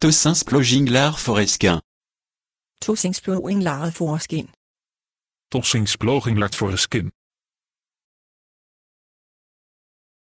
To Tossingsploginglar foreskin. Tossingsploginglar foreskin. Tossingsploginglar foreskin.